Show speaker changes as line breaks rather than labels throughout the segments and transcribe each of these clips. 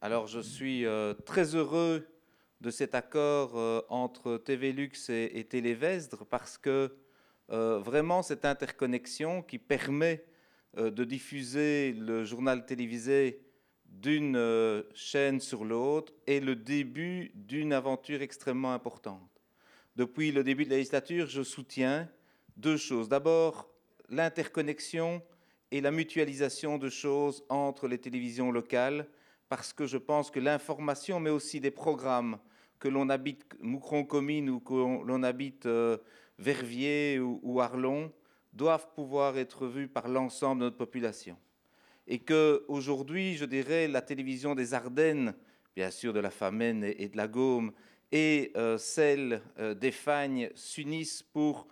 Alors je suis euh, très heureux de cet accord euh, entre TV Luxe et, Télévestre parce que euh, vraiment cette interconnexion qui permet de diffuser le journal télévisé d'une chaîne sur l'autre est le début d'une aventure extrêmement importante. Depuis le début de la législature, je soutiens deux choses. D'abord, l'interconnexion et la mutualisation de choses entre les télévisions locales parce que je pense que l'information, mais aussi des programmes, que l'on habite Moucron-Comines ou que l'on habite euh, Verviers ou, Arlon, doivent pouvoir être vus par l'ensemble de notre population. Et que je dirais, la télévision des Ardennes, bien sûr de la Famène et, de la Gaume, et euh, celle euh, des Fagnes s'unissent pour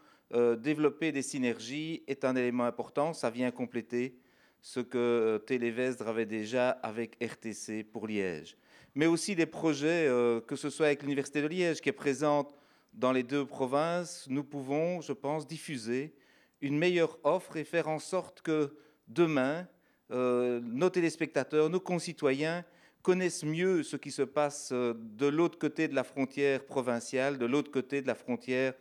développer des synergies est un élément important. Ça vient compléter ce que euh, Télévesdre avait déjà avec RTC pour Liège. Mais aussi des projets, euh, que ce soit avec l'Université de Liège qui est présente dans les deux provinces, nous pouvons, je pense, diffuser une meilleure offre et faire en sorte que demain, euh, nos téléspectateurs, nos concitoyens connaissent mieux ce qui se passe de l'autre côté de la frontière provinciale, de l'autre côté de la frontière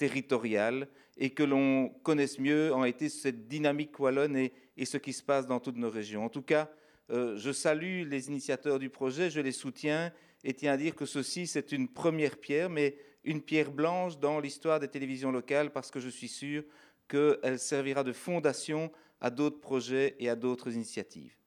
territoriale et que l'on connaisse mieux en été cette dynamique wallonne et, ce qui se passe dans toutes nos régions. En tout cas, euh, je salue les initiateurs du projet, je les soutiens et tiens à dire que ceci, c'est une première pierre, mais une pierre blanche dans l'histoire des télévisions locales parce que je suis sûr qu'elle servira de fondation à d'autres projets et à d'autres initiatives.